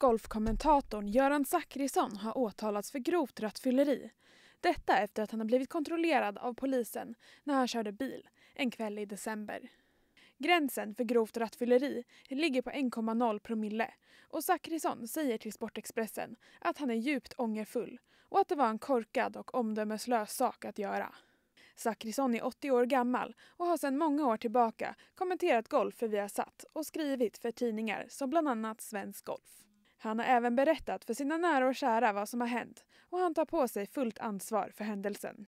Golfkommentatorn Göran Zachrisson har åtalats för grovt rattfylleri. Detta efter att han har blivit kontrollerad av polisen när han körde bil en kväll i december. Gränsen för grovt rattfylleri ligger på 1,0 promille och Zachrisson säger till Sportexpressen att han är djupt ångerfull och att det var en korkad och omdömeslös sak att göra. Zachrisson är 80 år gammal och har sedan många år tillbaka kommenterat golf för Viasat och skrivit för tidningar som bland annat Svensk Golf. Han har även berättat för sina nära och kära vad som har hänt och han tar på sig fullt ansvar för händelsen.